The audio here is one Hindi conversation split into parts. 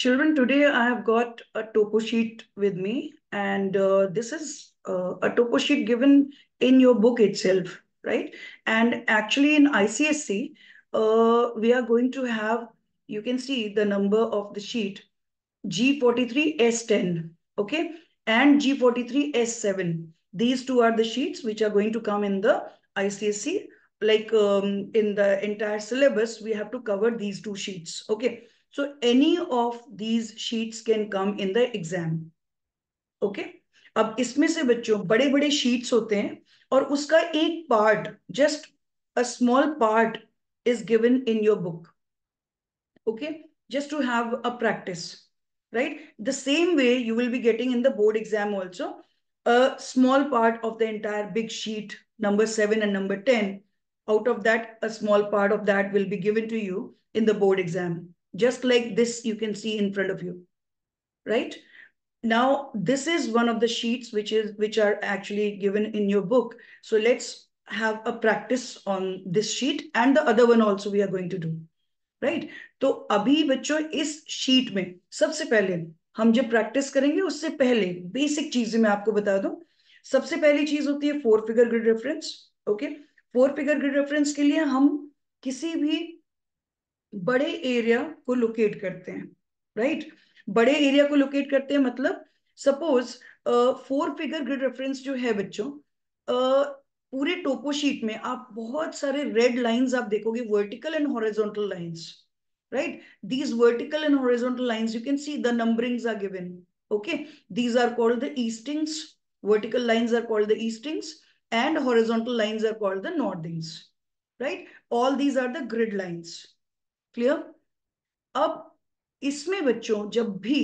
Children, today I have got a topo sheet with me and uh, this is uh, a topo sheet given in your book itself, right? And actually in ICSC, uh, we are going to have, you can see the number of the sheet G43S10, okay? And G43S7. These two are the sheets which are going to come in the ICSC. Like um, in the entire syllabus, we have to cover these two sheets, okay? So any of these sheets can come in the exam. okay? अब इसमें से बच्चों बड़े बड़े शीट्स होते there, और उसका एक part just a small part is given in your book okay just to have a practice, right? The same way you will be getting in the board exam also, a small part of the entire big sheet, number seven and number 10, out of that, a small part of that will be given to you in the board exam. just like this you can see in front of you, right? Now, this is one of the sheets which is which are actually given in your book. So let's have a practice on this sheet and the other one also we are going to do. Right right? तो अभी बच्चों इस शीट में सबसे पहले हम जब प्रैक्टिस करेंगे उससे पहले बेसिक चीजें मैं आपको बता दूं सबसे पहली चीज होती है four figure grid reference okay four figure grid reference के लिए हम किसी भी बड़े एरिया को लोकेट करते हैं राइट बड़े एरिया को लोकेट करते हैं मतलब suppose four figure grid reference जो है बच्चों पूरे टोपो शीट में आप बहुत सारे रेड लाइंस आप देखोगे vertical and horizontal lines right these vertical and horizontal lines you can see the numberings are given okay these are called the eastings vertical lines are called the eastings and horizontal lines are called the northings right all these are the grid lines clear अब इसमें बच्चों जब भी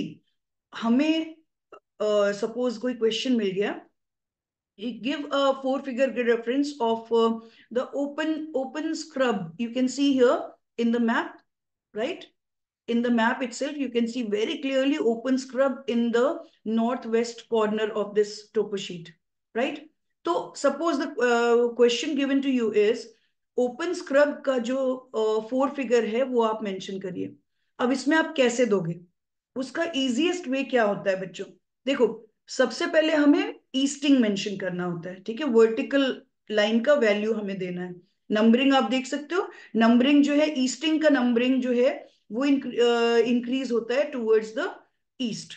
हमें सपोज uh, कोई क्वेश्चन मिल गया give a four figure grid reference of the open open scrub you can see here in the map right in the map itself you can see very clearly open scrub in the north west corner of this toposheet right तो suppose the question given to you is open scrub का जो फोर फिगर है वो आप मेंशन करिए अब इसमें आप कैसे दोगे उसका इजीएस्ट वे क्या होता है बच्चों देखो सबसे पहले हमें ईस्टिंग मेंशन करना होता है ठीक है वर्टिकल लाइन का वैल्यू हमें देना है नंबरिंग आप देख सकते हो नंबरिंग जो है ईस्टिंग का नंबरिंग जो है वो इंक्रीज होता है टूवर्ड्स द ईस्ट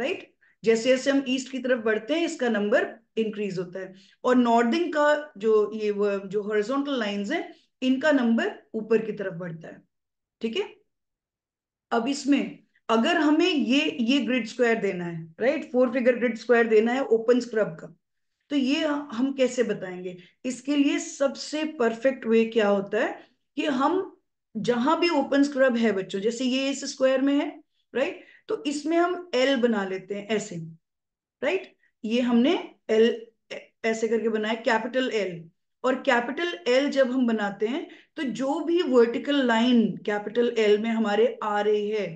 राइट जैसे जैसे हम ईस्ट की तरफ बढ़ते हैं इसका नंबर इंक्रीज होता है और नॉर्दिंग का जो ये जो हॉरिजॉन्टल लाइंस है इनका नंबर ऊपर की तरफ बढ़ता है ठीक है अब इसमें अगर हमें ये ये ग्रिड स्क्वायर देना है right four figure grid square देना है ओपन स्क्रब का तो ये हम कैसे बताएंगे इसके लिए सबसे परफेक्ट वे क्या होता है कि हम जहां भी ओपन स्क्रब है बच्चों जैसे ये इस स्क्वायर में है राइट तो इसमें हम एल बना लेते हैं ऐसे राइट ये हमने एल ऐसे करके बनाया कैपिटल एल और कैपिटल एल जब हम बनाते हैं तो जो भी वर्टिकल लाइन कैपिटल एल में हमारे आ रही है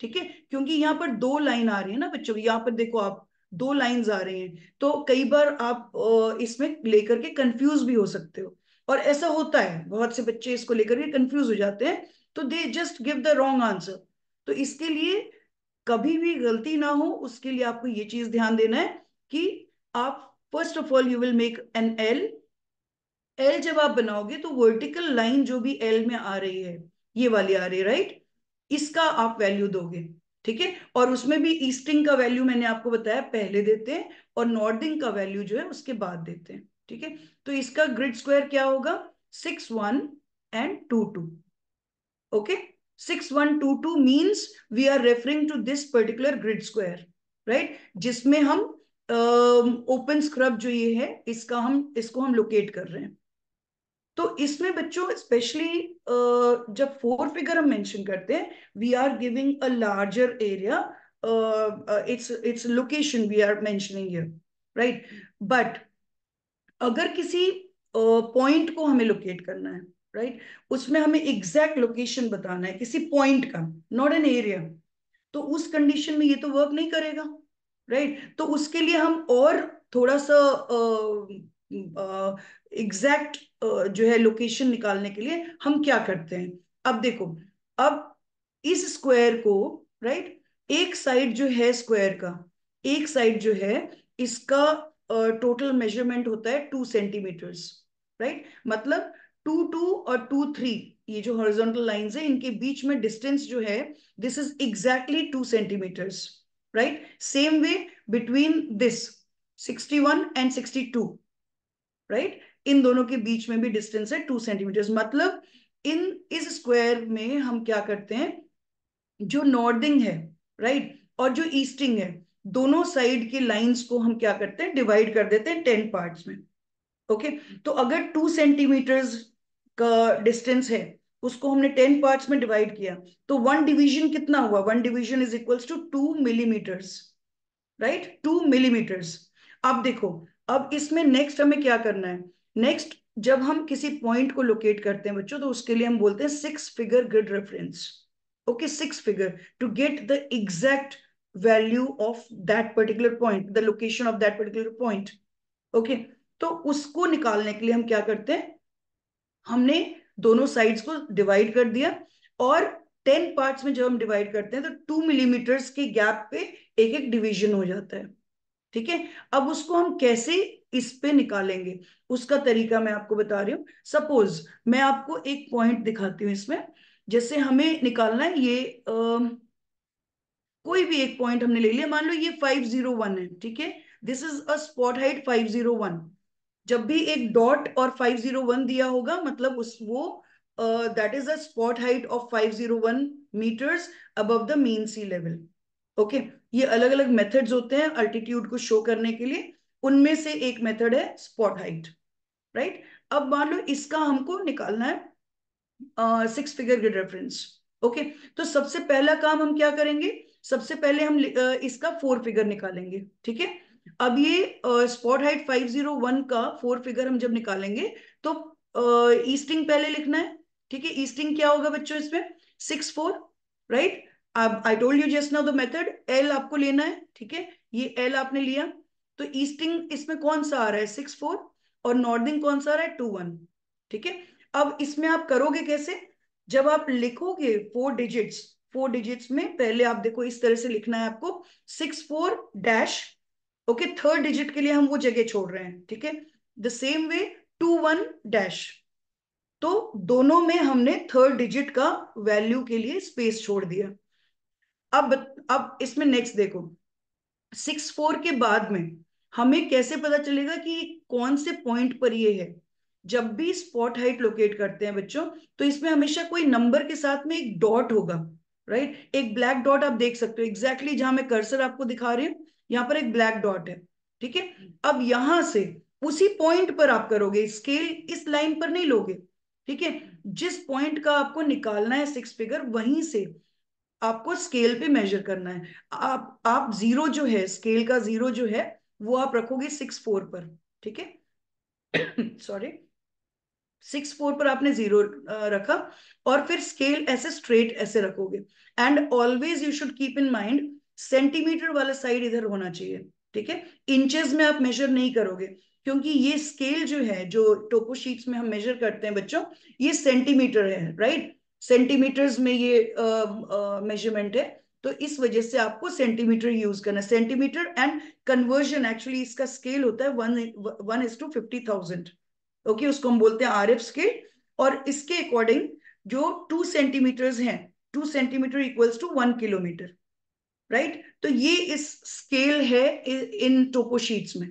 ठीक है क्योंकि यहाँ पर दो लाइन आ रही है ना बच्चों यहाँ पर देखो आप दो लाइंस आ रही हैं तो कई बार आप इसमें लेकर के कंफ्यूज भी हो सकते हो और ऐसा होता है बहुत से बच्चे इसको लेकर के कंफ्यूज हो जाते हैं तो they just give the wrong answer तो इसके लिए कभी भी गलती ना हो उसके लिए आपको ये चीज ध्यान देना है कि आप first of all you will make an L L जब आप बनाओगे तो वर्टिकल लाइन जो भी एल में आ रही है ये वाली आ रही है राइट इसका आप वैल्यू दोगे ठीक है और उसमें भी ईस्टिंग का वैल्यू मैंने आपको बताया पहले देते हैं और नॉर्थिंग का वैल्यू जो है उसके बाद देते हैं ठीक है तो इसका ग्रिड स्क्वायर क्या होगा six one and two two okay six one two two means we are referring to this particular grid square right जिसमें हम ओपन स्क्रब जो ये है इसका हम इसको हम लोकेट कर रहे हैं तो इसमें बच्चों स्पेशली जब फोर फिगर हम मेंशन करते हैं we are giving a larger area its its location we are mentioning here right but अगर किसी पॉइंट uh, को हमें लोकेट करना है राइट right? उसमें हमें एग्जैक्ट लोकेशन बताना है किसी पॉइंट का नॉट एन एरिया तो उस कंडीशन में ये तो वर्क नहीं करेगा राइट right? तो उसके लिए हम और थोड़ा सा एग्जैक्ट जो है लोकेशन निकालने के लिए हम क्या करते हैं अब देखो अब इस स्क्वायर को राइट right? एक साइड जो है स्क्वायर का एक साइड जो है इसका टोटल uh, मेजरमेंट होता है टू सेंटीमीटर्स राइट मतलब टू टू और टू थ्री ये जो हॉरिजॉन्टल लाइंस है इनके बीच में डिस्टेंस जो है this is exactly two centimetres right? Same way between this 61 and 62, right? इन दोनों के बीच में भी डिस्टेंस है टू सेंटीमीटर्स मतलब इन इस स्क्वायर में हम क्या करते हैं जो नॉर्दिंग है राइट और जो ईस्टिंग है दोनों साइड की लाइंस को हम क्या करते हैं डिवाइड कर देते हैं टेन पार्ट्स में ओके okay? तो अगर टू सेंटीमीटर्स का डिस्टेंस है उसको हमने टेन पार्ट्स में डिवाइड किया तो वन डिवीजन कितना हुआ one division is equals to two millimetres right two millimetres अब देखो अब इसमें नेक्स्ट हमें क्या करना है नेक्स्ट जब हम किसी पॉइंट को लोकेट करते हैं बच्चों तो उसके लिए हम बोलते हैं six figure grid reference okay six figure to get the exact value of that particular point the location of that particular point okay तो उसको निकालने के लिए हम क्या करते हैं हमने दोनों साइड्स को डिवाइड कर दिया और टेन पार्ट्स में जब हम डिवाइड करते हैं तो टू मिलीमीटर्स के गैप पे एक एक डिवीजन हो जाता है ठीक है अब उसको हम कैसे इस पे निकालेंगे उसका तरीका मैं आपको बता रही हूँ सपोज मैं आपको एक पॉइंट दिखाती हूँ इसमें जैसे हमें निकालना है ये आ, कोई भी एक पॉइंट हमने ले लिया मान लो ये फाइव जीरो वन है ठीक है this is a spot height five zero one जब भी एक डॉट और 501 दिया होगा मतलब उस वो that is a spot height of 501 metres above the mean sea level okay ये अलग अलग मेथड्स होते हैं अल्टीट्यूड को शो करने के लिए उनमें से एक मेथड है स्पॉट हाइट राइट अब मान लो इसका हमको निकालना है six figure grid reference okay तो सबसे पहला काम हम क्या करेंगे सबसे पहले हम uh, इसका फोर फिगर निकालेंगे ठीक है अब ये स्पॉट हाइट 501 का फोर फिगर हम जब निकालेंगे तो ईस्टिंग पहले लिखना है ठीक है ईस्टिंग क्या होगा बच्चों इसमें six four right I told you just now the method L आपको लेना है ठीक है ये एल आपने लिया तो ईस्टिंग इसमें कौन सा आ रहा है सिक्स फोर और नॉर्दिंग कौन सा आ रहा है टू वन ठीक है अब इसमें आप करोगे कैसे जब आप लिखोगे फोर डिजिट्स फोर डिजिट्स में पहले आप देखो इस तरह से लिखना है आपको six four dash okay third digit के लिए हम वो जगह छोड़ रहे हैं ठीक है the same way two one dash तो दोनों में हमने थर्ड डिजिट का वैल्यू के लिए स्पेस छोड़ दिया अब अब इसमें नेक्स्ट देखो सिक्स फोर के बाद में हमें कैसे पता चलेगा कि कौन से पॉइंट पर ये है जब भी स्पॉट हाइट लोकेट करते हैं बच्चों तो इसमें हमेशा कोई नंबर के साथ में एक डॉट होगा राइट एक ब्लैक डॉट आप देख सकते हो एग्जैक्टली exactly जहां मैं कर्सर आपको दिखा रही हूँ यहाँ पर एक ब्लैक डॉट है ठीक है हम्म। अब यहां से उसी पॉइंट पर आप करोगे स्केल इस लाइन पर नहीं लोगे ठीक है हम्म। जिस पॉइंट का आपको निकालना है सिक्स फिगर वहीं से आपको स्केल पे मेजर करना है आप आप जीरो जो है स्केल का जीरो जो है वो आप रखोगे सिक्स फोर पर ठीक है सॉरी सिक्स फोर पर आपने जीरो रखा और फिर स्केल ऐसे स्ट्रेट ऐसे रखोगे and always you should keep in mind centimetre वाला साइड इधर होना चाहिए ठीक है इंचेस में आप मेजर नहीं करोगे क्योंकि ये स्केल जो है जो टोपो शीट्स में हम मेजर करते हैं बच्चों ये सेंटीमीटर है राइट सेंटीमीटर्स में ये मेजरमेंट है तो इस वजह से आपको सेंटीमीटर यूज करना सेंटीमीटर एंड कन्वर्जन एक्चुअली इसका स्केल होता है one one is to fifty thousand okay उसको हम बोलते हैं आर एफ स्केल और इसके अकॉर्डिंग जो टू सेंटीमीटर्स हैं two centimetre equals to one kilometre right तो ये इस स्केल है इन टोपोशीट्स में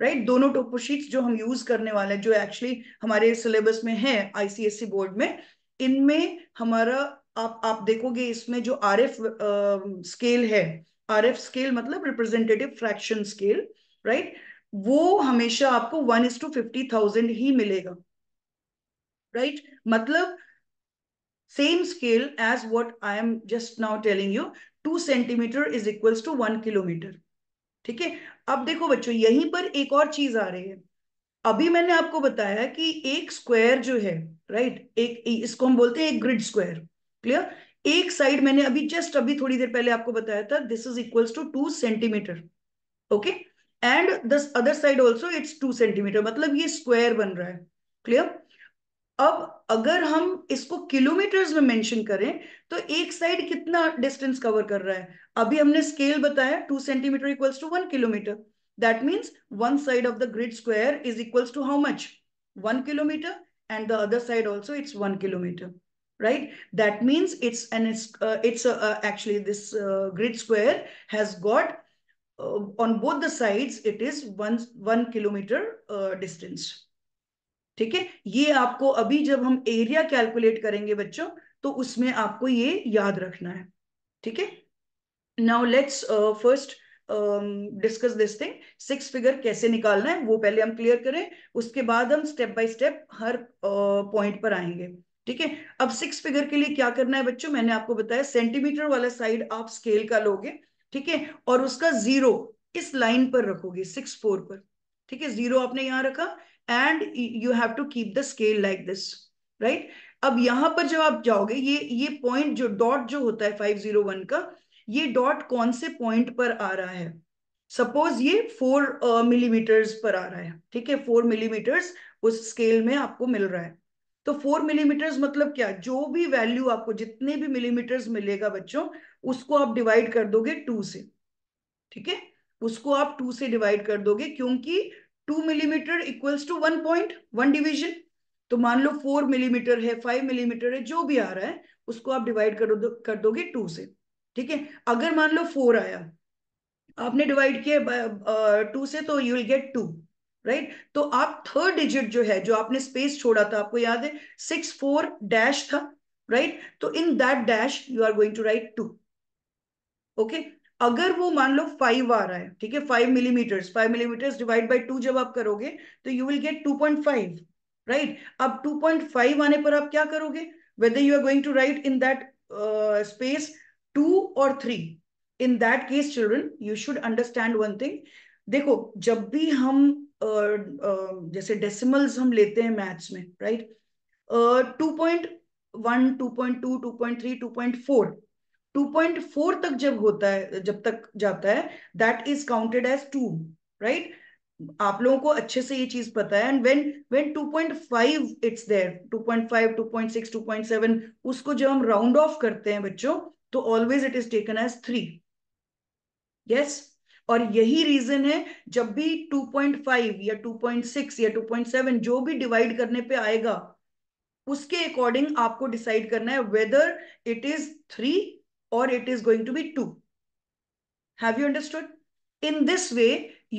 राइट right? दोनों टोपोशीट्स जो हम यूज करने वाले हैं जो एक्चुअली हमारे सिलेबस में है आईसीएससी बोर्ड में इनमें हमारा आप आप देखोगे इसमें जो आर एफ स्केल है आर एफ स्केल मतलब रिप्रेजेंटेटिव फ्रैक्शन स्केल राइट वो हमेशा आपको one is to fifty thousand ही मिलेगा राइट right? मतलब same scale as what I am just now telling you two centimetre is equals to one kilometre ठीक है अब देखो बच्चों यहीं पर एक और चीज आ रही है अभी मैंने आपको बताया कि एक स्क्वायर जो है राइट एक इसको हम बोलते हैं एक ग्रिड स्क्वायर क्लियर एक साइड मैंने अभी जस्ट अभी थोड़ी देर पहले आपको बताया था this is equals to two centimetre okay and this other side also it's two centimetre मतलब ये स्क्वायर बन रहा है क्लियर अब अगर हम इसको किलोमीटर्स में मेंशन करें तो एक साइड कितना डिस्टेंस कवर कर रहा है अभी हमने स्केल बताया two centimetre equals to one kilometre that means one side of the grid square is equals to how much one kilometre and the other side also it's one kilometre right that means it's an uh, it's a, uh, actually this uh, grid square has got uh, on both the sides ठीक है ये आपको अभी जब हम एरिया कैलकुलेट करेंगे बच्चों तो उसमें आपको ये याद रखना है ठीक है now let's first discuss this thing six figure कैसे निकालना है वो पहले हम क्लियर करें उसके बाद हम स्टेप बाय स्टेप हर पॉइंट uh, पर आएंगे ठीक है अब सिक्स फिगर के लिए क्या करना है बच्चों मैंने आपको बताया सेंटीमीटर वाला साइड आप स्केल का लोगे ठीक है और उसका जीरो इस लाइन पर रखोगे सिक्स फोर पर ठीक है जीरो आपने यहां रखा and you have to keep the scale like this right अब यहां पर जब आप जाओगे ये ये पॉइंट जो डॉट जो होता है 501 का ये डॉट कौन से पॉइंट पर आ रहा है सपोज ये फोर मिलीमीटर्स uh, पर आ रहा है ठीक है फोर मिलीमीटर्स उस स्केल में आपको मिल रहा है तो फोर मिलीमीटर्स मतलब क्या जो भी वैल्यू आपको जितने भी मिलीमीटर्स मिलेगा बच्चों उसको आप डिवाइड कर दोगे टू से ठीक है उसको आप टू से डिवाइड कर दोगे क्योंकि two millimetre equals to one point one division तो मान लो फोर मिलीमीटर है फाइव मिलीमीटर है जो भी आ रहा है उसको आप डिवाइड कर दो कर दोगे टू से ठीक है अगर मान लो फोर आया आपने डिवाइड किया टू से तो you will get two right तो आप थर्ड डिजिट जो है जो आपने स्पेस छोड़ा था आपको याद है सिक्स फोर डैश था राइट तो in that dash you are going to write two okay अगर वो मान लो फाइव आ रहा है ठीक है five millimetres five millimetres divide by two जब आप करोगे तो you will get two point five right अब टू पॉइंट फाइव आने पर आप क्या करोगे whether you are going to write in that space two और three in that case children you should understand one thing देखो जब भी हम uh, uh, जैसे डेसिमल्स हम लेते हैं मैथ्स में right two point one two point two two point three two point four 2.4 तक जब होता है जब तक जाता है that is counted as two right आप लोगों को अच्छे से ये चीज पता है and when when 2.5 it's there 2.5 2.6 2.7 उसको जब हम राउंड ऑफ करते हैं बच्चों तो always it is taken as three yes और यही रीजन है जब भी 2.5 या 2.6 या 2.7 जो भी डिवाइड करने पे आएगा उसके अकॉर्डिंग आपको डिसाइड करना है whether it is three or it is going to be 2. Have you understood? In this way,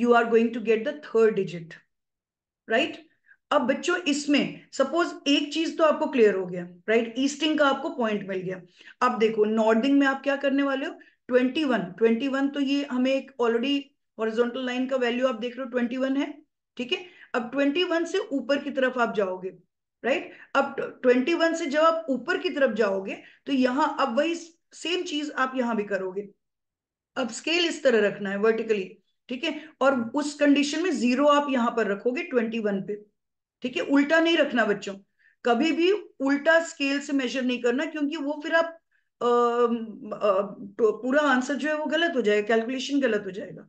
you are going to get the third digit. Right? अब बच्चों इसमें सपोज एक चीज तो आपको क्लियर हो गया राइट right? ईस्टिंग का आपको पॉइंट मिल गया अब देखो नॉर्डिंग में आप क्या करने वाले हो 21 21 तो ये हमें एक ऑलरेडी हॉरिजॉन्टल लाइन का वैल्यू आप देख रहे हो 21 है ठीक है अब 21 से ऊपर की तरफ आप जाओगे राइट right? अब 21 से जब आप ऊपर की तरफ जाओगे तो यहां अब वही सेम चीज आप यहां भी करोगे अब स्केल इस तरह रखना है वर्टिकली ठीक है और उस कंडीशन में जीरो आप यहां पर रखोगे ट्वेंटी वन पे ठीक है उल्टा नहीं रखना बच्चों कभी भी उल्टा स्केल से मेजर नहीं करना क्योंकि वो फिर आप आ, आ, तो पूरा आंसर जो है वो गलत हो जाएगा कैलकुलेशन गलत हो जाएगा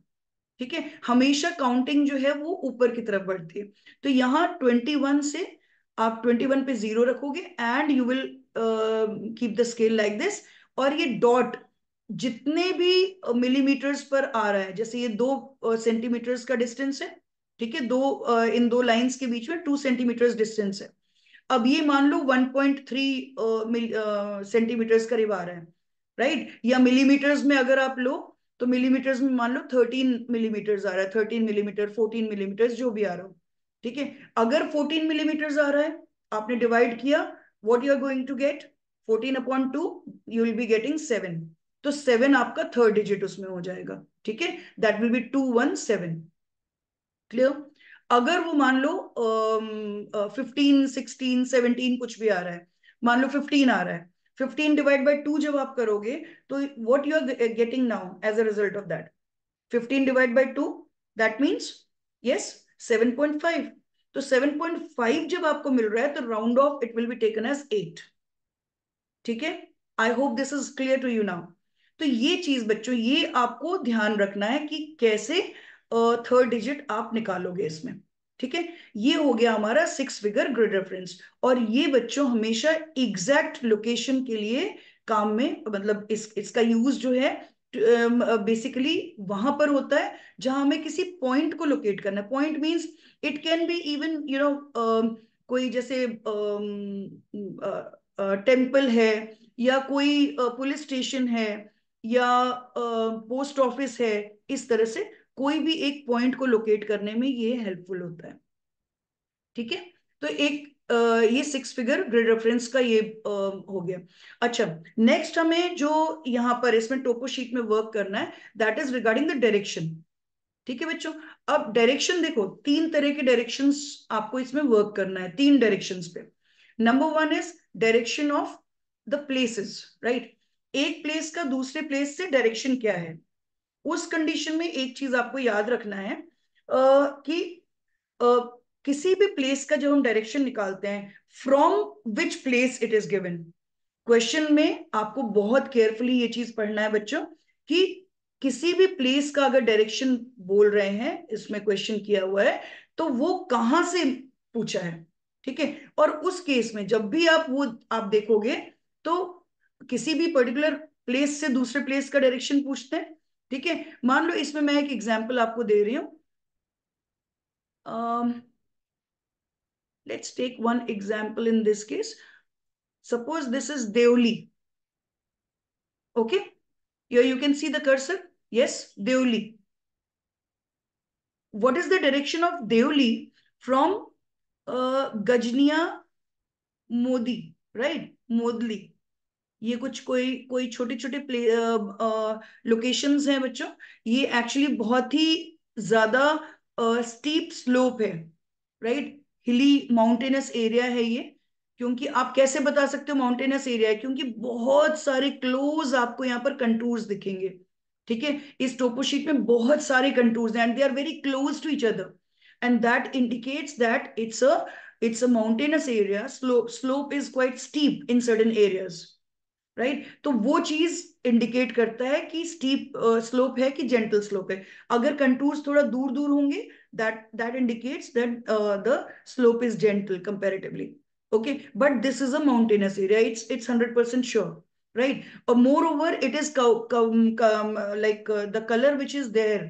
ठीक है हमेशा काउंटिंग जो है वो ऊपर की तरफ बढ़ती है तो यहाँ वन से आप वन पे जीरो रखोगे and you will keep the scale like this और ये डॉट जितने भी मिलीमीटर्स पर आ रहा है जैसे ये दो सेंटीमीटर्स का डिस्टेंस है ठीक है दो इन दो लाइंस के बीच में टू सेंटीमीटर्स डिस्टेंस है अब ये मान लो 1.3 सेंटीमीटर्स करीब आ रहा है राइट या मिलीमीटर्स में अगर आप लो तो मिलीमीटर्स में मान लो 13 मिलीमीटर्स आ रहा है 13 मिलीमीटर 14 मिलीमीटर्स जो भी आ रहा हो ठीक है अगर 14 मिलीमीटर्स आ रहा है आपने डिवाइड किया what you are going to get fourteen upon two you will be getting seven तो सेवन आपका थर्ड डिजिट उसमें हो जाएगा ठीक है that will be two one seven clear अगर वो मान लो फिफ्टीन सिक्सटीन सेवनटीन कुछ भी आ रहा है मान लो फिफ्टीन आ रहा है फिफ्टीन डिवाइड बाई टू जब आप करोगे तो what you are getting now as a result of that fifteen divide by two that means yes seven point five तो सेवन पॉइंट फाइव जब आपको मिल रहा है तो round off it will be taken as eight ठीक है I hope this is clear to you now तो ये चीज बच्चों ये आपको ध्यान रखना है कि कैसे थर्ड डिजिट आप निकालोगे इसमें ठीक है ये हो गया हमारा सिक्स फिगर ग्रिड रेफरेंस और ये बच्चों हमेशा एग्जैक्ट लोकेशन के लिए काम में मतलब इस इसका यूज जो है बेसिकली uh, वहां पर होता है जहां हमें किसी पॉइंट को लोकेट करना है point means it can be even you know कोई जैसे uh, टेम्पल है या कोई पुलिस स्टेशन है या पोस्ट ऑफिस है इस तरह से कोई भी एक पॉइंट को लोकेट करने में ये हेल्पफुल होता है ठीक है तो एक ये सिक्स फिगर ग्रिड रेफरेंस का ये हो गया अच्छा नेक्स्ट हमें जो यहाँ पर इसमें टोपो शीट में वर्क करना है that is regarding the direction ठीक है बच्चों अब डायरेक्शन देखो तीन तरह के डायरेक्शंस आपको इसमें वर्क करना है तीन डायरेक्शंस पे number one is direction of the places right एक प्लेस का दूसरे प्लेस से डायरेक्शन क्या है उस कंडीशन में एक चीज आपको याद रखना है आ, कि आ, किसी भी प्लेस का जब हम डायरेक्शन निकालते हैं from which place it is given question में आपको बहुत केयरफुली ये चीज पढ़ना है बच्चों कि किसी भी प्लेस का अगर डायरेक्शन बोल रहे हैं इसमें क्वेश्चन किया हुआ है तो वो कहां से पूछा है ठीक है और उस केस में जब भी आप वो आप देखोगे तो किसी भी पर्टिकुलर प्लेस से दूसरे प्लेस का डायरेक्शन पूछते हैं ठीक है मान लो इसमें मैं एक एग्जाम्पल आपको दे रही हूं let's take one example in this case suppose this is Deoli. Okay you can see the the cursor. Yes Deoli. What is the direction of Deoli from Gajnia Modi right Modli ये कुछ कोई कोई छोटे छोटे प्ले लोकेशंस हैं बच्चों ये एक्चुअली बहुत ही ज्यादा स्टीप स्लोप है राइट हिली माउंटेनस एरिया है ये क्योंकि आप कैसे बता सकते हो माउंटेनस एरिया है क्योंकि बहुत सारे क्लोज आपको यहाँ पर कंटूर्स दिखेंगे ठीक है इस टोपोशीट में बहुत सारे कंटूर्स हैं and they are very close to each other and that indicates that it's a it's a mountainous area slope slope is quite steep in certain areas right? तो वो चीज इंडिकेट करता है कि स्टीप स्लोप uh, है कि जेंटल स्लोप है अगर कंटूर्स थोड़ा दूर दूर होंगे that that indicates that the slope okay but this is a mountainous area it's it's 100% sure right moreover it is um, like uh, the color which is there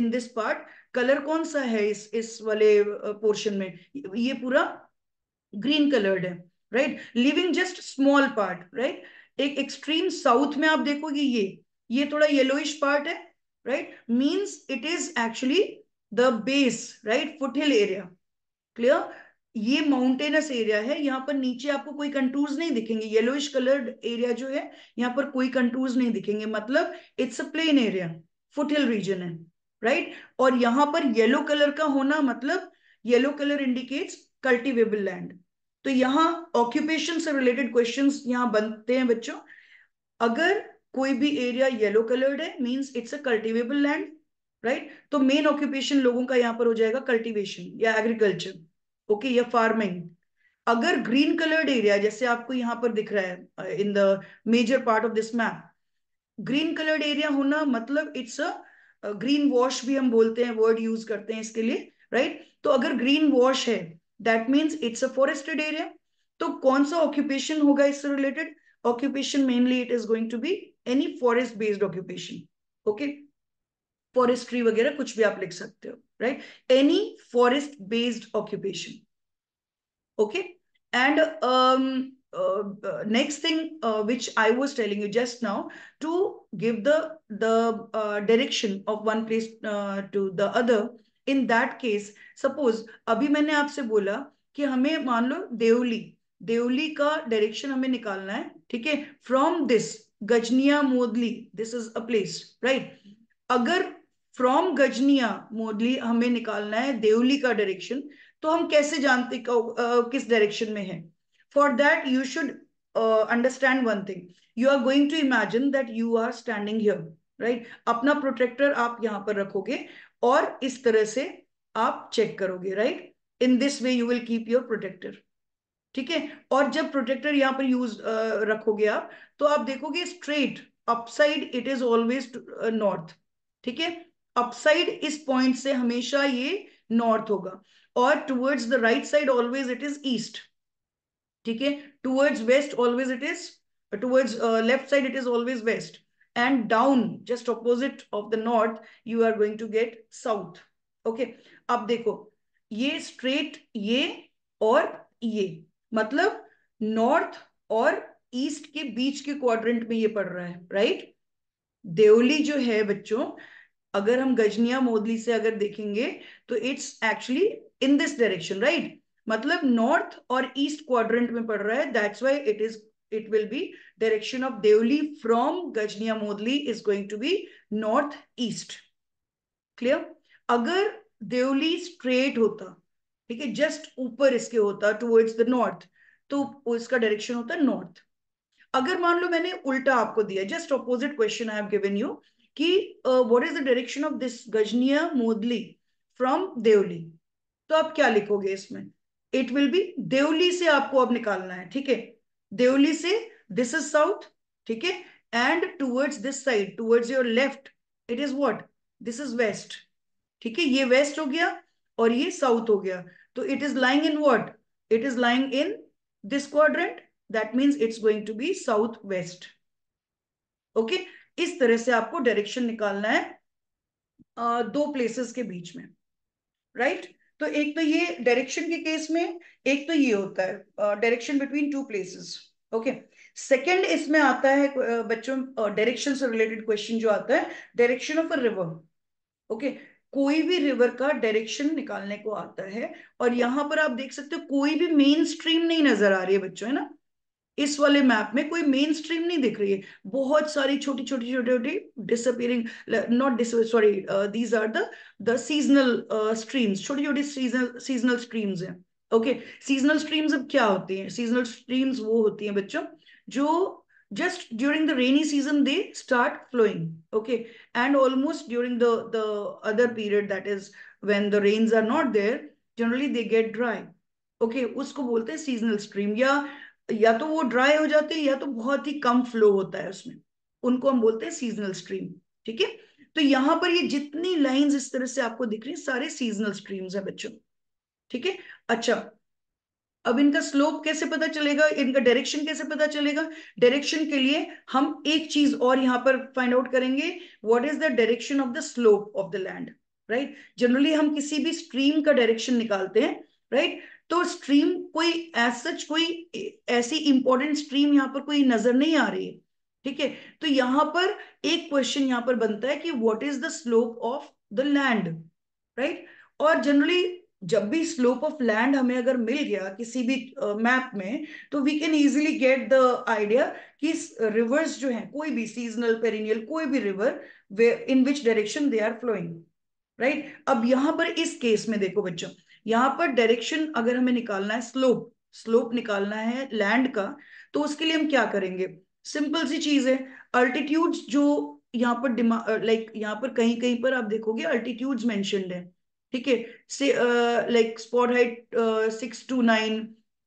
in this part colour कौन सा है इस इस वाले पोर्शन में ये पूरा ग्रीन कलर्ड है right living just small part right एक एक्सट्रीम साउथ में आप देखोगे ये ये थोड़ा येलोइश पार्ट है right means it is actually the base right foothill area clear ये माउंटेनस एरिया है यहाँ पर नीचे आपको कोई कंटूर्स नहीं दिखेंगे येलोइश कलर्ड एरिया जो है यहाँ पर कोई कंटूर्स नहीं दिखेंगे मतलब it's a plain area foothill region है राइट और यहां पर येलो कलर का होना मतलब yellow colour indicates cultivable land तो यहाँ ऑक्यूपेशन से रिलेटेड क्वेश्चन यहां बनते हैं बच्चों अगर कोई भी एरिया येलो कलर्ड है means it's a cultivable land right तो मेन ऑक्यूपेशन लोगों का यहां पर हो जाएगा कल्टिवेशन या एग्रीकल्चर ओके या फार्मिंग अगर ग्रीन कलर्ड एरिया जैसे आपको यहां पर दिख रहा है in the major part of this map green coloured area होना मतलब इट्स अ ग्रीन वॉश भी हम बोलते हैं वर्ड यूज करते हैं इसके लिए राइट right? तो अगर ग्रीन वॉश है that means it's a forested area तो कौन सा ऑक्यूपेशन होगा इससे related occupation mainly it is going to be any forest based occupation okay forestry वगैरह कुछ भी आप लिख सकते हो right any forest based occupation okay and Uh, uh, next thing uh, which I was telling you just now to give the the direction of one place to the other. that case case suppose अभी मैंने आपसे बोला कि हमें मान लो देवली देवली का डायरेक्शन हमें निकालना है ठीक है from this Gajnia Modli this is a place right अगर फ्रॉम गजनिया मोदली हमें निकालना है देवली का डायरेक्शन तो हम कैसे जानते किस डायरेक्शन में है For that, you should uh, understand one thing. You are going to imagine that you are standing here, right? अपना प्रोटेक्टर आप यहां पर रखोगे और इस तरह से आप चेक करोगे right in this way you will keep your protractor ठीक है और जब प्रोटेक्टर यहाँ पर यूज रखोगे आप तो आप देखोगे straight upside it is always north ठीक है अपसाइड इस पॉइंट से हमेशा ये नॉर्थ होगा और towards the right side always it is east ठीक है towards west always it is towards left side it is always west and down just opposite of the north you are going to get south okay अब देखो ये स्ट्रेट ये और ये मतलब नॉर्थ और ईस्ट के बीच के क्वाड्रेंट में ये पड़ रहा है राइट देवली जो है बच्चों अगर हम गजनिया मोदली से अगर देखेंगे तो it's actually in this direction right मतलब नॉर्थ और ईस्ट क्वाड्रेंट में पड़ रहा है that's why it is it will be direction of Deoli from Gajnia Modli is going to be north east clear अगर देवली स्ट्रेट होता ठीक है जस्ट ऊपर इसके होता टूवर्ड्स द नॉर्थ तो इसका डायरेक्शन होता नॉर्थ अगर मान लो मैंने उल्टा आपको दिया just opposite question I have given you कि what is the direction of this Gajnia Modli from Deoli तो आप क्या लिखोगे इसमें इट विल बी देवली से आपको अब निकालना है ठीक है देवली से दिस इज साउथ ठीक है and towards this side towards your left it is what this is west ठीक है ये वेस्ट हो गया और ये साउथ हो गया तो it is lying in what it is lying in this quadrant that means it's going to be south west okay इस तरह से आपको डायरेक्शन निकालना है दो प्लेसेस के बीच में राइट right? तो एक तो ये डायरेक्शन के केस में एक तो ये होता है direction between two places okay second इसमें आता है बच्चों डायरेक्शन से रिलेटेड क्वेश्चन जो आता है direction of a river okay कोई भी रिवर का डायरेक्शन निकालने को आता है और यहां पर आप देख सकते हो कोई भी मेन स्ट्रीम नहीं नजर आ रही है बच्चों है ना इस वाले मैप में कोई मेन स्ट्रीम नहीं दिख रही है बहुत सारी छोटी छोटी छोटी छोटी disappearing not dis sorry these are the the seasonal streams छोटी छोटी सीजनल सीजनल स्ट्रीम्स हैं ओके सीजनल स्ट्रीम्स अब क्या होती हैं सीजनल स्ट्रीम्स वो होती हैं बच्चों जो just during the rainy season they start flowing okay and almost during the the other period that is when the rains are not there generally they get dry okay उसको बोलते हैं सीजनल स्ट्रीम या या तो वो ड्राई हो जाते हैं या तो बहुत ही कम फ्लो होता है उसमें उनको हम बोलते हैं सीजनल स्ट्रीम ठीक है तो यहां पर ये जितनी लाइंस इस तरह से आपको दिख रही है सारे सीजनल स्ट्रीम्स है बच्चों ठीक है अच्छा अब इनका स्लोप कैसे पता चलेगा इनका डायरेक्शन कैसे पता चलेगा डायरेक्शन के लिए हम एक चीज और यहां पर फाइंड आउट करेंगे what is the direction of the slope of the land right generally हम किसी भी स्ट्रीम का डायरेक्शन निकालते हैं राइट right? तो स्ट्रीम कोई एज सच कोई ऐसी इंपॉर्टेंट स्ट्रीम यहाँ पर कोई नजर नहीं आ रही है ठीक है तो यहाँ पर एक क्वेश्चन यहाँ पर बनता है कि what is the slope of the land right और जनरली जब भी स्लोप ऑफ लैंड हमें अगर मिल गया किसी भी मैप uh, में तो we can easily get the idea कि रिवर्स जो है कोई भी सीजनल पेरिनियल कोई भी river in which direction they are flowing right अब यहां पर इस केस में देखो बच्चों यहाँ पर डायरेक्शन अगर हमें निकालना है स्लोप स्लोप निकालना है लैंड का तो उसके लिए हम क्या करेंगे सिंपल सी चीज है अल्टीट्यूड जो यहाँ पर डिमांड लाइक यहाँ पर कहीं कहीं पर आप देखोगे अल्टीट्यूड मैं है ठीक है से like spot height six two nine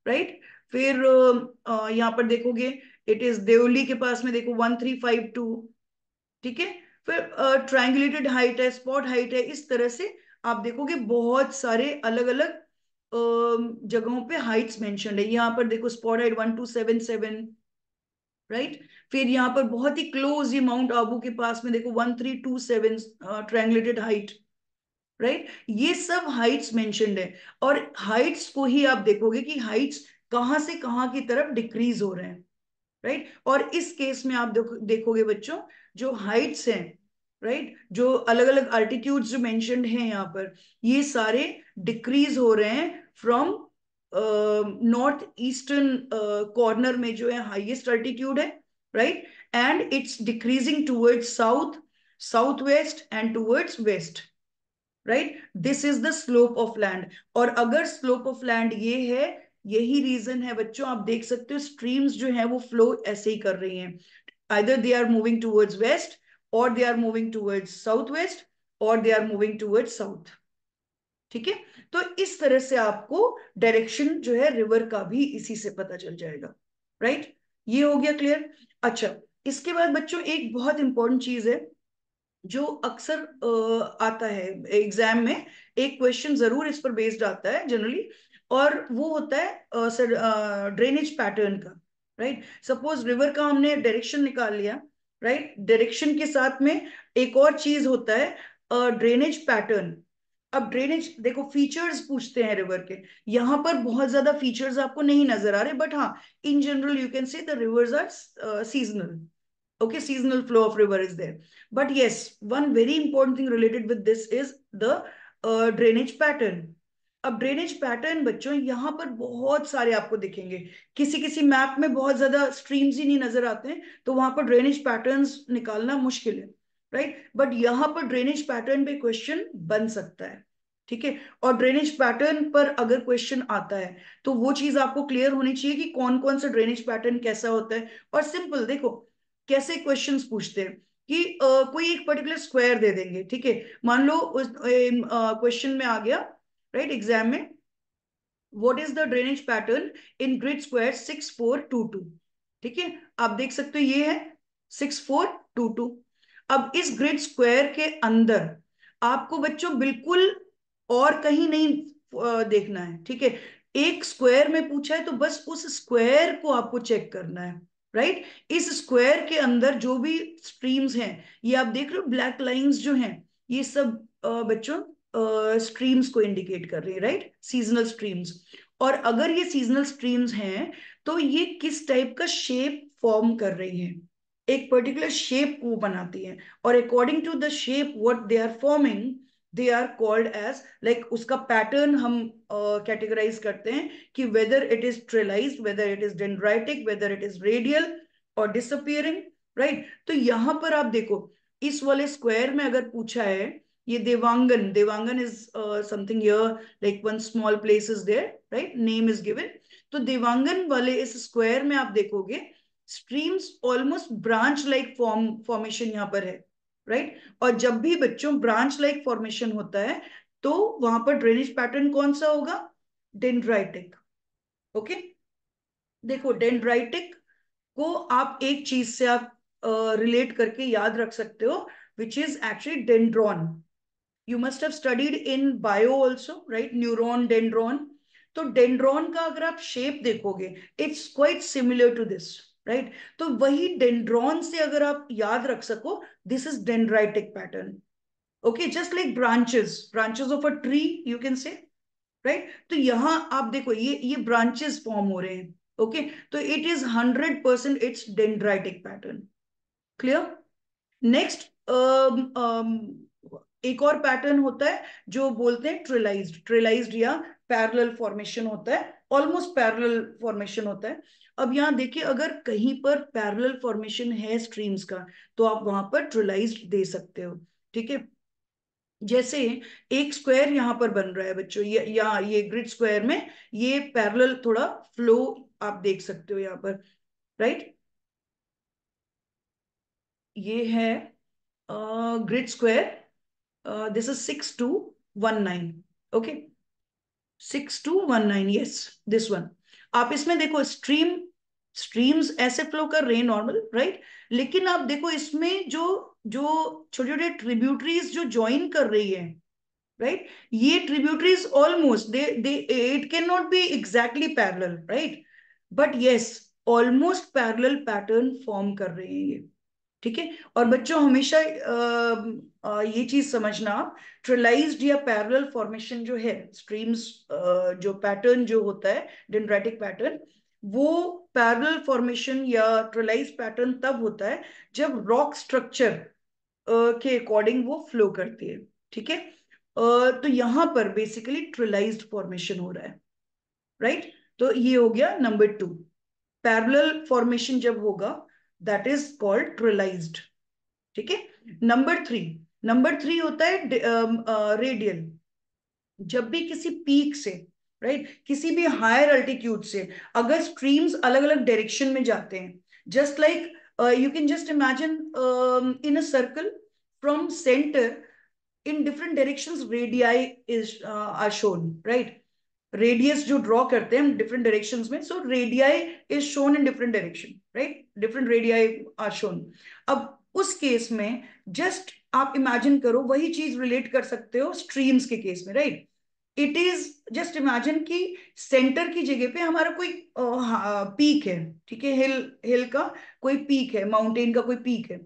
right फिर uh, यहाँ पर देखोगे इट इज देवली के पास में देखो वन थ्री फाइव टू ठीक है फिर ट्रायंगुलेटेड हाइट है स्पॉट हाइट है इस तरह से आप देखोगे बहुत सारे अलग अलग जगहों पे हाइट्स मेंशन है यहाँ पर देखो spot height one two seven seven right फिर यहाँ पर बहुत ही क्लोज ये माउंट आबू के पास में देखो one three two seven triangulated height right ये सब हाइट्स मेंशन है और हाइट्स को ही आप देखोगे कि हाइट्स कहां से कहां की तरफ डिक्रीज हो रहे हैं राइट right? और इस केस में आप देखो, देखोगे बच्चों जो हाइट्स हैं राइट right? जो अलग अलग अल्टीट्यूड जो मेंशनड हैं यहाँ पर ये सारे डिक्रीज हो रहे हैं फ्रॉम नॉर्थ ईस्टर्न कॉर्नर में जो है हाइएस्ट अल्टीट्यूड है right and it's decreasing towards south south west and towards west right this is the slope of land और अगर स्लोप ऑफ लैंड ये है यही रीजन है बच्चों आप देख सकते हो स्ट्रीम्स जो है वो फ्लो ऐसे ही कर रही हैं either they are moving towards west और they are moving towards south west और they are moving towards south ठीक है तो इस तरह से आपको डायरेक्शन जो है रिवर का भी इसी से पता चल जाएगा राइट ये हो गया क्लियर अच्छा इसके बाद बच्चों एक बहुत इंपॉर्टेंट चीज है जो अक्सर आता है एग्जाम में एक क्वेश्चन जरूर इस पर बेस्ड आता है जनरली और वो होता है सर ड्रेनेज पैटर्न का राइट सपोज रिवर का हमने डायरेक्शन निकाल लिया राइट डायरेक्शन के साथ में एक और चीज होता है ड्रेनेज पैटर्न अब ड्रेनेज देखो फीचर्स पूछते हैं रिवर के यहाँ पर बहुत ज्यादा फीचर्स आपको नहीं नजर आ रहे बट हाँ in general you can say the rivers are seasonal okay seasonal flow of river is there but yes one very important thing related with this is the drainage pattern अब ड्रेनेज पैटर्न बच्चों यहाँ पर बहुत सारे आपको दिखेंगे किसी किसी मैप में बहुत ज्यादा स्ट्रीम्स ही नहीं नजर आते हैं तो वहां पर ड्रेनेज पैटर्न निकालना मुश्किल है राइट बट यहाँ पर ड्रेनेज पैटर्न पे क्वेश्चन बन सकता है ठीक है और ड्रेनेज पैटर्न पर अगर क्वेश्चन आता है तो वो चीज आपको क्लियर होनी चाहिए कि कौन कौन सा ड्रेनेज पैटर्न कैसा होता है और सिंपल देखो कैसे क्वेश्चन पूछते हैं कि आ, कोई एक पर्टिकुलर स्क्वायर दे देंगे ठीक है मान लो उस क्वेश्चन में आ गया right? exam mein what is the drainage pattern in grid square 6422. theek hai aap dekh sakte ho ye hai 6422. ab is grid square ke andar aapko bachcho bilkul aur kahin nahi dekhna hai theek hai एक स्क्वायर में पूछा है तो बस उस स्क्वायर को आपको चेक करना है राइट right? इस स्क्वायर के अंदर जो भी स्ट्रीम्स हैं ये आप देख रहे हो ब्लैक लाइंस जो हैं ये सब बच्चों स्ट्रीम्स uh, को इंडिकेट कर रही है राइट सीजनल स्ट्रीम्स और अगर ये सीजनल स्ट्रीम्स हैं तो ये किस टाइप का शेप फॉर्म कर रही है एक पर्टिकुलर शेप को बनाती है और according to the shape what they are forming they are called as like उसका पैटर्न हम कैटेगराइज uh, करते हैं कि whether it is trellis whether it is dendritic whether it is radial और डिसअपियरिंग राइट तो यहां पर आप देखो इस वाले स्क्वायर में अगर पूछा है ये Devangan Devangan is something here like one small place is there right name is given तो देवांगन वाले इस स्क्वायर में आप देखोगे streams almost branch like form formation यहाँ पर है राइट right? और जब भी बच्चों ब्रांच लाइक फॉर्मेशन होता है तो वहां पर ड्रेनेज पैटर्न कौन सा होगा डेंड्राइटिक ओके okay? देखो डेंड्राइटिक को आप एक चीज से आप रिलेट uh, करके याद रख सकते हो which is actually dendron you must have studied in bio also right neuron dendron तो डेंड्रॉन का अगर आप शेप देखोगे it's quite similar to this right तो वही डेंड्रॉन से अगर आप याद रख सको this is dendritic pattern okay just like branches branches of a tree you can say right तो यहां आप देखो ये ये ब्रांचेस फॉर्म हो रहे हैं ओके तो it is hundred percent it's dendritic pattern clear next एक और पैटर्न होता है जो बोलते हैं ट्रिलाइज्ड ट्रिलाइज्ड या पैरेलल फॉर्मेशन होता है ऑलमोस्ट पैरेलल फॉर्मेशन होता है अब यहाँ देखिए अगर कहीं पर पैरेलल फॉर्मेशन है स्ट्रीम्स का तो आप वहां पर ट्रिलाइज्ड दे सकते हो ठीक है जैसे एक स्क्वायर यहाँ पर बन रहा है बच्चों या, या ये ग्रिड स्क्वायर में ये पैरेलल थोड़ा फ्लो आप देख सकते हो यहाँ पर राइट ये है grid square uh, this is 6219 okay 6219 yes this one आप इसमें देखो स्ट्रीम स्ट्रीम्स ऐसे फ्लो कर रहे हैं नॉर्मल राइट लेकिन आप देखो इसमें जो जो छोटे छोटे ट्रिब्यूटरीज जो ज्वाइन कर रही है राइट right? ये tributaries almost they it can not be exactly parallel right but yes almost parallel pattern form कर रहे हैं ये ठीक है और बच्चों हमेशा ये चीज समझना आप या पैरेलल फॉर्मेशन जो है स्ट्रीम्स जो पैटर्न जो होता है डेंड्राइटिक पैटर्न वो पैरेलल फॉर्मेशन या ट्रलाइज पैटर्न तब होता है जब रॉक स्ट्रक्चर के अकॉर्डिंग वो फ्लो करती है ठीक है तो यहां पर बेसिकली ट्रलाइज फॉर्मेशन हो रहा है राइट right? तो ये हो गया नंबर टू पैरल फॉर्मेशन जब होगा दैट इज कॉल्ड ट्रिलाइज ठीक है नंबर थ्री नंबर थ्री होता है रेडियल um, uh, जब भी किसी पीक से राइट right? किसी भी हायर अल्टीट्यूड से अगर स्ट्रीम्स अलग अलग डायरेक्शन में जाते हैं just like you can just imagine in a circle from centre in different directions radii is are shown right radius जो ड्रॉ करते हैं हम डिफरेंट डायरेक्शन में so radii is shown in different direction right different radii are shown अब उस केस में जस्ट आप इमेजिन करो वही चीज रिलेट कर सकते हो स्ट्रीम्स के केस में right it is just imagine कि सेंटर की जगह पे हमारा कोई पीक है ठीक है हिल हिल का कोई पीक है माउंटेन का कोई पीक है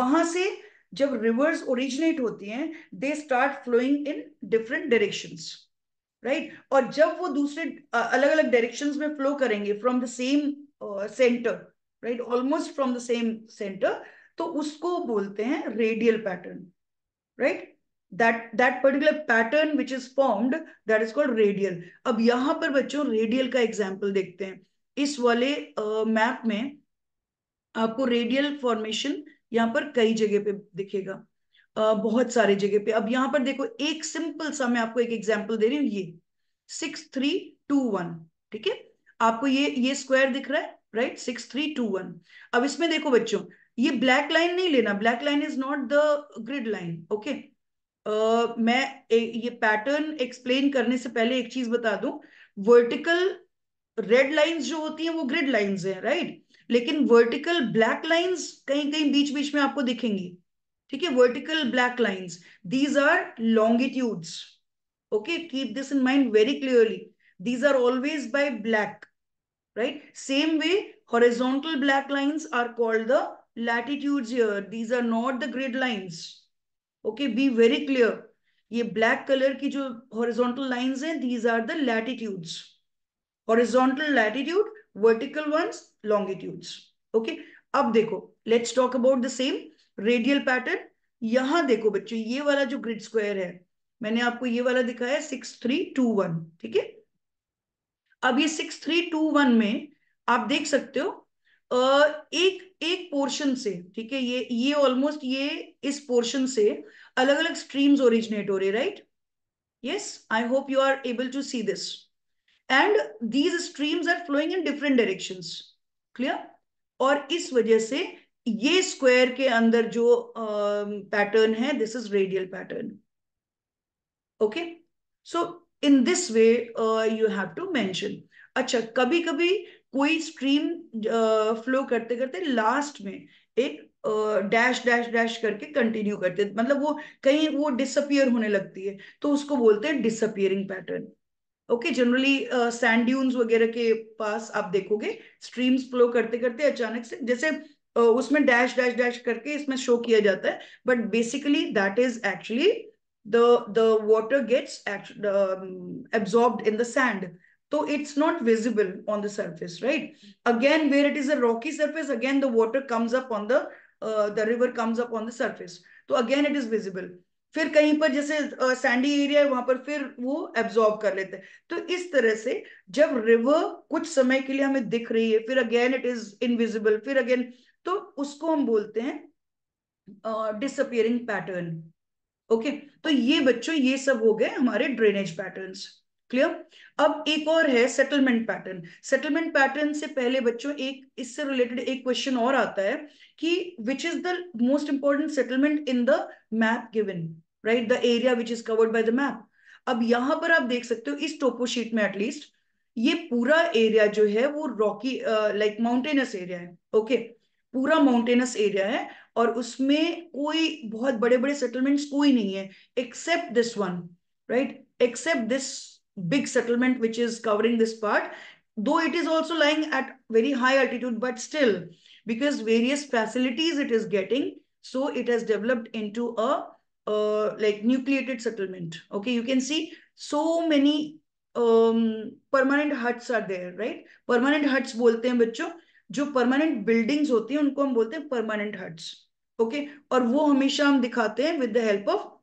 वहां से जब रिवर्स ओरिजिनेट होती हैं they start flowing in different directions right right? और जब वो दूसरे अलग अलग डायरेक्शंस में फ्लो करेंगे from the same centre right almost from the same centre तो उसको बोलते हैं radial pattern right that that particular pattern which is formed that is called radial अब यहां पर बच्चों रेडियल का एग्जाम्पल देखते हैं इस वाले मैप uh, में आपको रेडियल फॉर्मेशन यहाँ पर कई जगह पे दिखेगा बहुत सारे जगह पे अब यहां पर देखो एक सिंपल सा मैं आपको एक एग्जाम्पल दे रही हूँ ये सिक्स थ्री टू वन ठीक है आपको ये ये स्क्वायर दिख रहा है right six three two one अब इसमें देखो बच्चों ये ब्लैक लाइन नहीं लेना black line is not the grid line okay मैं ए, ये पैटर्न एक्सप्लेन करने से पहले एक चीज बता दू वर्टिकल रेड लाइंस जो होती हैं वो ग्रिड लाइंस हैं राइट लेकिन वर्टिकल ब्लैक लाइंस कहीं कहीं बीच बीच में आपको दिखेंगी ठीक है vertical black lines these are longitudes okay keep this in mind very clearly these are always by black right same way horizontal black lines are called the latitude here these are not the grid lines okay be very clear ये ब्लैक कलर की जो हॉरिजोंटल लाइन्स है these are the latitudes horizontal latitude vertical ones longitudes okay अब देखो let's talk about the same radial pattern यहां देखो बच्चों ये वाला जो ग्रिड स्क्वायर है मैंने आपको ये वाला दिखाया सिक्स थ्री टू वन ठीक है अब ये सिक्स थ्री टू वन में आप देख सकते हो एक एक पोर्शन से ठीक है ये ये ऑलमोस्ट ये इस पोर्शन से अलग अलग स्ट्रीम्स ओरिजिनेट हो रहे right yes I hope you are able to see this and these streams are flowing in different directions clear और इस वजह से ये स्क्वायर के अंदर जो पैटर्न है this is radial pattern okay so in this way you have to mention अच्छा कभी कभी कोई स्ट्रीम फ्लो करते करते लास्ट में एक डैश डैश डैश करके कंटिन्यू करते हैं मतलब वो कहीं वो डिसअपियर होने लगती है तो उसको बोलते हैं disappearing pattern okay generally sand वगैरह के पास आप देखोगे स्ट्रीम्स फ्लो करते करते अचानक से जैसे उसमें डैश डैश डैश करके इसमें शो किया जाता है but basically that is actually the water gets absorb in sand तो it's not visible on the surface right again where it is a rocky surface again the water comes up on the river comes up on the surface तो अगेन इट इज विजिबल फिर कहीं पर जैसे सैंडी एरिया है वहां पर फिर वो एब्सॉर्ब कर लेते हैं तो इस तरह से जब रिवर कुछ समय के लिए हमें दिख रही है फिर अगेन इट इज इनविजिबल फिर अगेन तो उसको हम बोलते हैं डिसअपियरिंग पैटर्न ओके तो ये बच्चों ये सब हो गए हमारे ड्रेनेज पैटर्न्स क्लियर अब एक और है सेटलमेंट पैटर्न सेटलमेंट पैटर्न से पहले बच्चों एक इससे रिलेटेड एक क्वेश्चन और आता है कि which is the most important settlement in the map given right the area which is covered by the map अब यहां पर आप देख सकते हो इस टोपो शीट में एटलीस्ट ये पूरा एरिया जो है वो रॉकी लाइक माउंटेनस एरिया है ओके okay? पूरा माउंटेनस एरिया है और उसमें कोई बहुत बड़े बड़े सेटलमेंट्स कोई नहीं है except this one right except this big settlement which is covering this part though it is also lying at very high altitude but still because various facilities it is getting so it has developed into a like nucleated settlement okay you can see so many permanent huts are there right permanent huts बोलते हैं बच्चों जो परमानेंट बिल्डिंग्स होती हैं उनको हम बोलते हैं परमानेंट हट्स ओके और वो हमेशा हम दिखाते हैं with the help of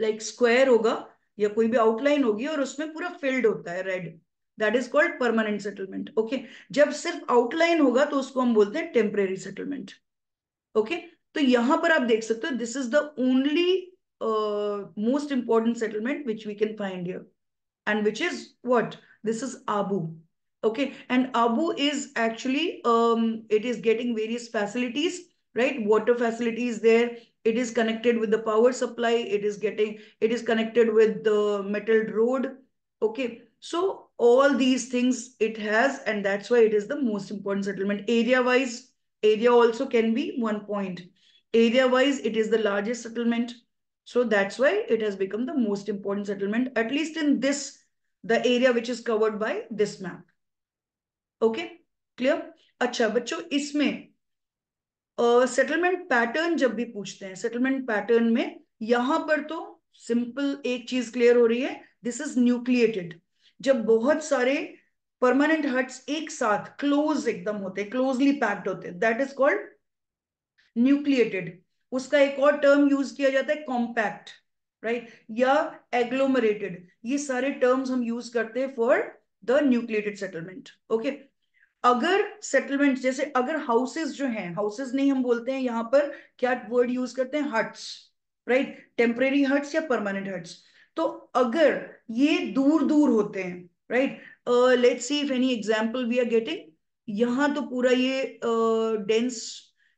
like square होगा या कोई भी आउटलाइन होगी और उसमें पूरा फिल्ड होता है red that is called permanent settlement okay जब सिर्फ आउटलाइन होगा तो उसको हम बोलते हैं टेम्परेरी सेटलमेंट ओके तो यहां पर आप देख सकते हो this is the only most important settlement which we can find here and which is what this is Abu Okay. And Abu is actually, um, it is getting various facilities, right? Water facilities there. It is connected with the power supply. It is getting, it is connected with the metal road. Okay. So all these things it has, and that's why it is the most important settlement. Area wise, area also can be one point. Area wise, it is the largest settlement. So that's why it has become the most important settlement, at least in this, the area which is covered by this map. Okay clear अच्छा बच्चों इसमें सेटलमेंट uh, पैटर्न जब भी पूछते हैं सेटलमेंट पैटर्न में यहां पर तो सिंपल एक चीज क्लियर हो रही है दिस इज न्यूक्लिएटेड जब बहुत सारे परमानेंट हट्स एक साथ क्लोज एकदम होते क्लोजली पैक्ड होते दैट इज कॉल्ड न्यूक्लिएटेड उसका एक और टर्म यूज किया जाता है कॉम्पैक्ट राइट right? या एग्लोमरेटेड ये सारे टर्म्स हम यूज करते हैं for the nucleated settlement okay अगर सेटलमेंट जैसे अगर हाउसेस जो हैं हाउसेस नहीं हम बोलते हैं यहाँ पर क्या वर्ड यूज करते हैं हट्स राइट टेम्परेरी हट्स या परमानेंट हट्स तो अगर ये दूर दूर होते हैं right let's see if any example we are getting यहां तो पूरा ये डेंस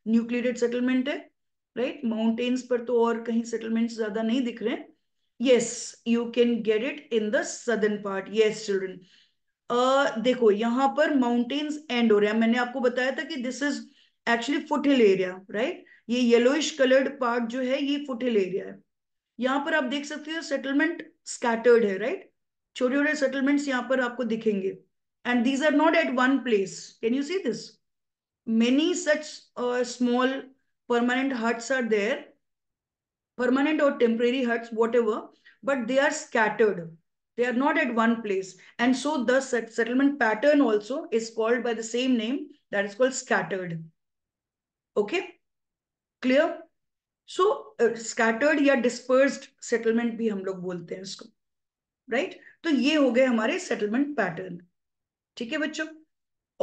न्यूक्लियरेट सेटलमेंट है राइट right? माउंटेन्स पर तो और कहीं सेटलमेंट ज्यादा नहीं दिख रहे हैं yes you can get it in the southern part yes children uh, देखो यहाँ पर माउंटेन्स एंड हो रहे हैं मैंने आपको बताया था कि this is actually foothill area right ये येलोइश कलर्ड पार्ट जो है ये फुट हिल एरिया है यहाँ पर आप देख सकते हो सेटलमेंट स्कैटर्ड है राइट छोटे छोटे सेटलमेंट्स यहाँ पर आपको दिखेंगे and these are not at one place can you see this many such small permanent huts are there permanent और temporary huts whatever but they are scattered They are not at one place. And so the settlement pattern also is called by the same name that is called scattered. Okay, clear? So uh, scattered ya dispersed settlement bhi hum log bolte hain isko right? to ye ho gaye hamare settlement pattern theek hai bachcho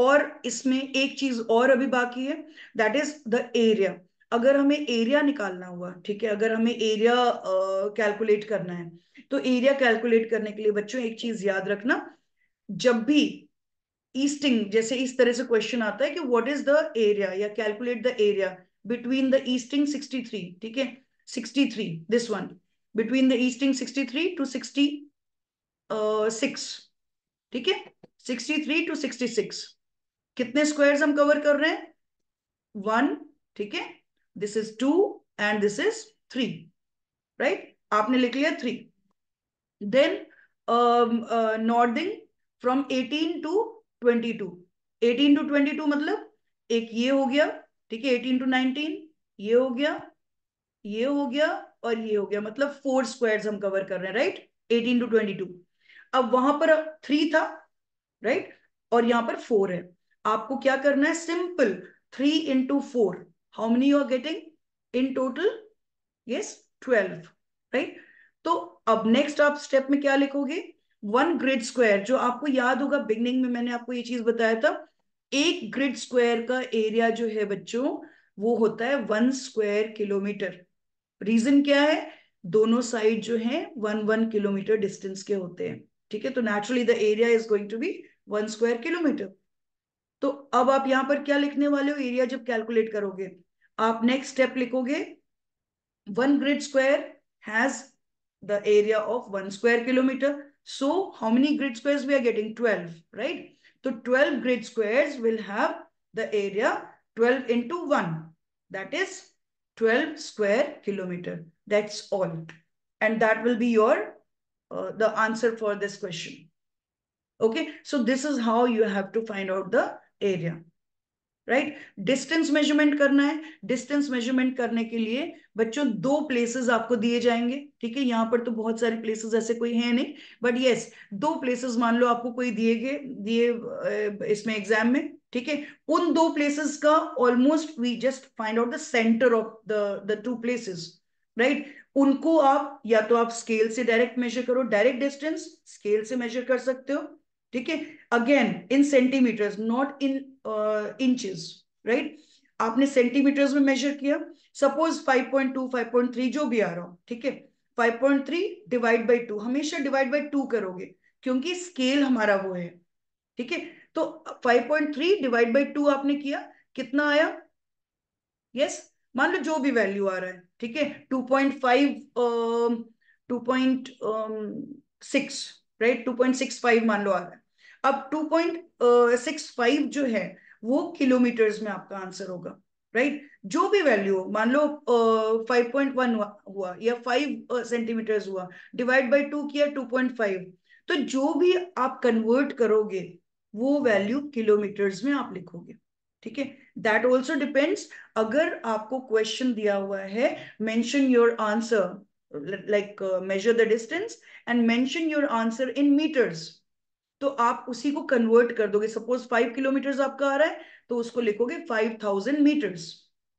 और इसमें एक चीज और अभी बाकी है दैट इज द एरिया अगर हमें एरिया निकालना हुआ ठीक है अगर हमें एरिया कैलकुलेट करना है तो एरिया कैलकुलेट करने के लिए बच्चों एक चीज याद रखना जब भी ईस्टिंग जैसे इस तरह से क्वेश्चन आता है कि व्हाट इज द एरिया या calculate the area between the easting 63 ठीक है 63 this one between the easting 63 to 66 ठीक है 63 टू 66 कितने स्क्वायर्स हम कवर कर रहे हैं वन ठीक है this is two and this is three right आपने लिख लिया three then northing from eighteen to twenty two eighteen to twenty two मतलब एक ये हो गया ठीक है एटीन टू नाइनटीन ये हो गया ये हो गया और ये हो गया मतलब फोर स्क्वायर्स हम कवर कर रहे हैं right eighteen to twenty two अब वहां पर थ्री था राइट और यहां पर फोर है आपको क्या करना है simple three into four how many you are getting in total yes 12 right तो अब नेक्स्ट आप स्टेप में क्या लिखोगे वन ग्रिड स्क्वायर जो आपको याद होगा बिगनिंग में मैंने आपको ये चीज बताया था एक ग्रिड स्क्वायर का एरिया जो है बच्चों वो होता है वन स्क्वायर किलोमीटर रीजन क्या है दोनों साइड जो है वन वन किलोमीटर डिस्टेंस के होते हैं ठीक है तो naturally the area is going to be one square kilometre तो अब आप यहां पर क्या लिखने वाले हो एरिया जब कैलकुलेट करोगे आप नेक्स्ट स्टेप लिखोगे one grid square has the area of one square kilometre so how many grid squares we are getting twelve right तो twelve grid squares will have the area twelve into one that is twelve square kilometre that's all and that will be your the answer for this question okay so this is how you have to find out the area right distance measurement करना है डिस्टेंस मेजरमेंट करने के लिए बच्चों दो प्लेसेस आपको दिए जाएंगे ठीक है यहाँ पर तो बहुत सारे प्लेसेस ऐसे कोई है नहीं बट यस yes, दो प्लेसेस मान लो आपको कोई दिए गए दिए इसमें एग्जाम में ठीक है उन दो प्लेसेस का almost we just find out the centre of the the two places right उनको आप या तो आप स्केल से डायरेक्ट मेजर करो डायरेक्ट डिस्टेंस स्केल से मेजर कर सकते हो ठीक है again in centimetres not in inches right आपने सेंटीमीटर्स में मेजर किया सपोज 5.2 5.3 जो भी आ रहा हो ठीक है 5.3 डिवाइड बाय 2 हमेशा डिवाइड बाय 2 करोगे क्योंकि स्केल हमारा वो है ठीक है तो 5.3 डिवाइड बाय 2 आपने किया कितना आया यस yes? मान लो जो भी वैल्यू आ रहा है ठीक है 2.5 uh, 2.6 राइट फाइव मान लो आ रहा है अब फाइव जो है वो किलोमीटर्स में आपका आंसर होगा राइट जो भी वैल्यू हो मान लो फाइव पॉइंट वन हुआ या फाइव सेंटीमीटर्स हुआ डिवाइड बाई टू किया टू पॉइंट फाइव तो जो भी आप कन्वर्ट करोगे वो वैल्यू किलोमीटर्स में आप लिखोगे ठीक है दैट ऑल्सो डिपेंड्स अगर आपको क्वेश्चन दिया हुआ है mention your answer like uh, measure the distance and mention your answer in meters तो आप उसी को कन्वर्ट कर दोगे सपोज फाइव किलोमीटर्स आपका आ रहा है तो उसको लिखोगे five thousand metres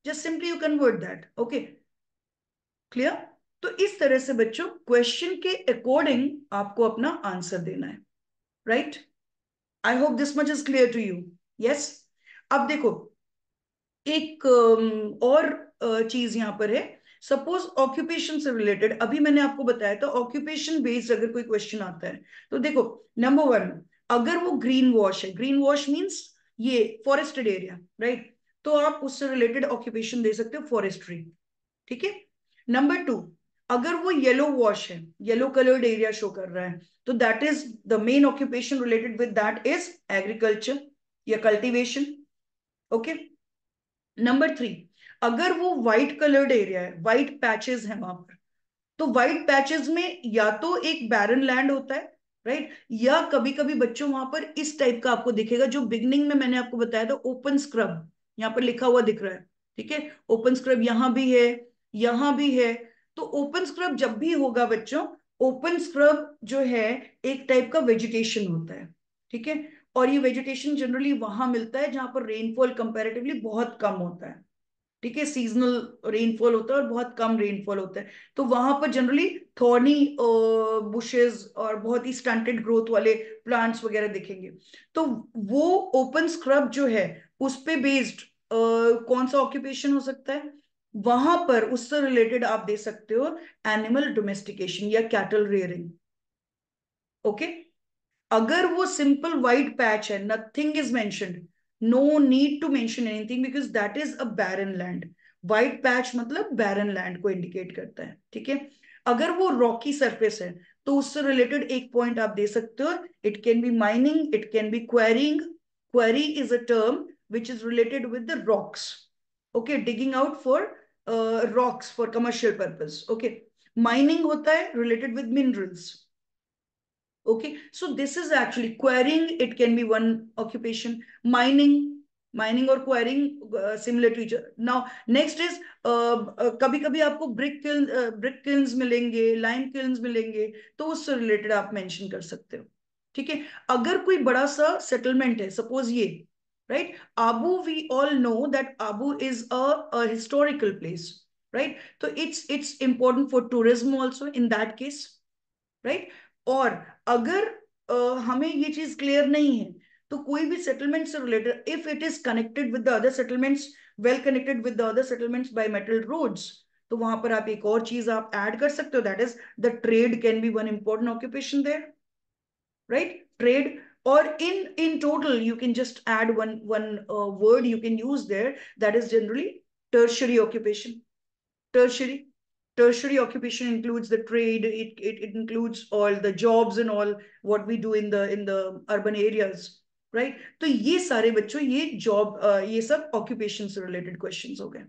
just simply you convert that okay clear तो इस तरह से बच्चों क्वेश्चन के अकॉर्डिंग आपको अपना आंसर देना है right I hope this much is clear to you yes अब देखो एक um, और uh, चीज यहां पर है सपोज ऑक्यूपेशन से रिलेटेड अभी मैंने आपको बताया था ऑक्यूपेशन बेस्ड अगर कोई क्वेश्चन आता है तो देखो नंबर वन अगर वो ग्रीन वॉश है ग्रीन वॉश मीन्स ये फॉरेस्टेड एरिया राइट तो आप उससे रिलेटेड ऑक्यूपेशन दे सकते हो फॉरेस्ट्री ठीक है नंबर टू अगर वो येलो वॉश है येलो कलर्ड एरिया शो कर रहा है तो that is the main occupation related with that is agriculture या कल्टीवेशन ओके नंबर थ्री अगर वो व्हाइट कलर्ड एरिया है व्हाइट पैचेस है वहां पर तो व्हाइट पैचेस में या तो एक बैरन लैंड होता है राइट right? या कभी कभी बच्चों वहां पर इस टाइप का आपको दिखेगा जो बिगनिंग में मैंने आपको बताया था ओपन स्क्रब यहाँ पर लिखा हुआ दिख रहा है ठीक है ओपन स्क्रब यहाँ भी है यहाँ भी है तो ओपन स्क्रब जब भी होगा बच्चों ओपन स्क्रब जो है एक टाइप का वेजिटेशन होता है ठीक है और ये वेजिटेशन जनरली वहां मिलता है जहां पर रेनफॉल कंपेरेटिवली बहुत कम होता है ठीक है सीजनल रेनफॉल होता है और बहुत कम रेनफॉल होता है तो वहां पर जनरली थॉर्नी बुशेस और बहुत ही स्टंटेड ग्रोथ वाले प्लांट्स वगैरह दिखेंगे तो वो ओपन स्क्रब जो है उस पर बेस्ड कौन सा ऑक्यूपेशन हो सकता है वहां पर उससे रिलेटेड आप दे सकते हो एनिमल डोमेस्टिकेशन या कैटल रेयरिंग ओके अगर वो सिंपल वाइट पैच है nothing is mentioned no need to mention anything because that is a barren land white patch मतलब barren land को indicate करता है ठीक है अगर वो rocky surface है तो उससे related एक point आप दे सकते हो it can be mining it can be quarrying quarry is a term which is related with the rocks okay digging out for uh, rocks for commercial purpose okay mining होता है related with minerals Okay, so this is actually quarrying. It can be one occupation. Mining, mining और quarrying similar to now next is कभी कभी आपको ब्रिक ब्रिक किल्स मिलेंगे लाइम किल्स मिलेंगे तो उससे रिलेटेड आप मेंशन कर सकते हो ठीक है अगर कोई बड़ा सा सेटलमेंट है सपोज ये right right? Abu we all know that Abu is a historical place right तो it's it's important for tourism also in that case right और अगर uh, हमें ये चीज क्लियर नहीं है तो कोई भी सेटलमेंट से related if it is connected with the other settlements well connected with the other settlements by metal roads तो वहां पर आप एक और चीज आप ऐड कर सकते हो that is the trade can be one important occupation there right trade और in in total you can just add one one word you can use use that is generally generally occupation occupation tertiary occupation includes the trade it, it, it includes all the jobs and all what we do in the in the urban areas right right? तो ये सारे बच्चों ये जॉब ये सब ऑक्यूपेशन से रिलेटेड क्वेश्चंस हो गए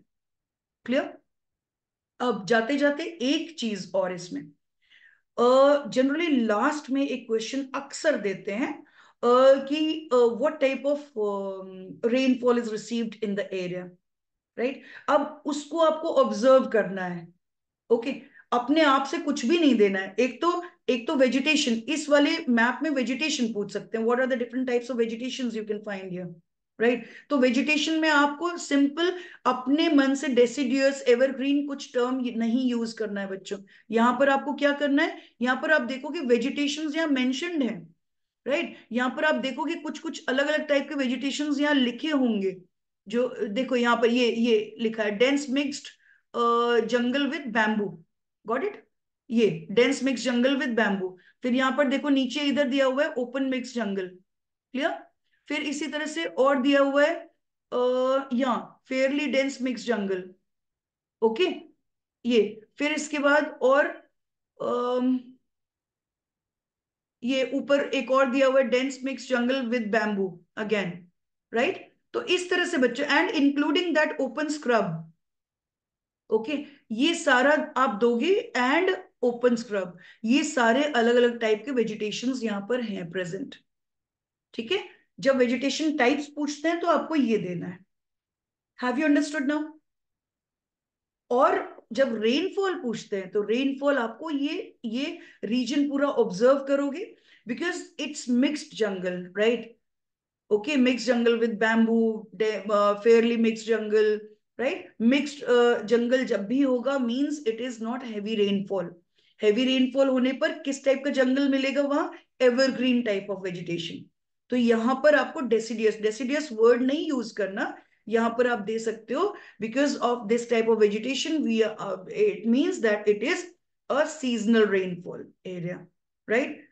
क्लियर अब जाते जाते एक चीज और इसमें जनरली uh, लास्ट में एक क्वेश्चन अक्सर देते हैं uh, कि what type of rainfall is received in the area right अब उसको आपको ऑब्जर्व करना है ओके अपने आप से कुछ भी नहीं देना है एक तो एक तो वेजिटेशन इस वाले मैप में वेजिटेशन पूछ सकते हैं what are the different types of vegetation you can find here right right? तो वेजिटेशन में आपको सिंपल अपने मन से डेसिड्यूस एवरग्रीन कुछ टर्म नहीं यूज करना है बच्चों यहाँ पर आपको क्या करना है यहाँ पर आप देखोगे वेजिटेशन यहाँ मैंशनड है राइट right? यहाँ पर आप देखोगे कुछ कुछ अलग अलग टाइप के वेजिटेशन यहाँ लिखे होंगे जो देखो यहाँ पर ये ये लिखा है dense mixed jungle with bamboo got it ये dense mix jungle with bamboo फिर यहाँ पर देखो नीचे इधर दिया हुआ है ओपन मिक्स जंगल क्लियर फिर इसी तरह से और दिया हुआ है यहाँ fairly dense mix jungle okay ये फिर इसके बाद और आ, ये ऊपर एक और दिया हुआ है dense mix jungle with bamboo again right तो इस तरह से बच्चों and including that open scrub okay ये सारा आप दोगे एंड ओपन स्क्रब ये सारे अलग अलग टाइप के वेजिटेशन यहाँ पर हैं प्रेजेंट ठीक है जब वेजिटेशन टाइप्स पूछते हैं तो आपको ये देना है हैव यू अंडरस्टूड नाउ और जब रेनफॉल पूछते हैं तो रेनफॉल आपको ये ये रीजन पूरा ऑब्जर्व करोगे because it's mixed jungle right okay mix jungle with bamboo fairly mix jungle right mixed jungle जब भी होगा means it is not heavy rainfall heavy rainfall होने पर किस टाइप का जंगल मिलेगा वहां एवरग्रीन टाइप ऑफ वेजिटेशन तो यहां पर आपको डेसिडियस डेसिडियस वर्ड नहीं यूज करना यहाँ पर आप दे सकते हो because of this type of vegetation we it means that it is a seasonal rainfall area right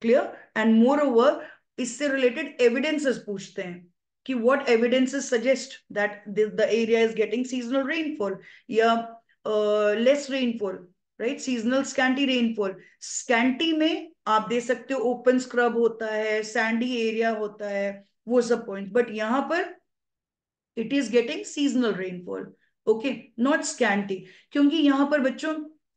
clear and moreover इससे रिलेटेड एविडेंसेस पूछते हैं कि what evidences suggest that the area is getting seasonal rainfall या less rainfall right seasonal scanty rainfall scanty में आप दे सकते हो ओपन स्क्रब होता है सैंडी एरिया होता है वो सब पॉइंट बट यहां पर it is getting seasonal rainfall okay not scanty क्योंकि यहां पर बच्चों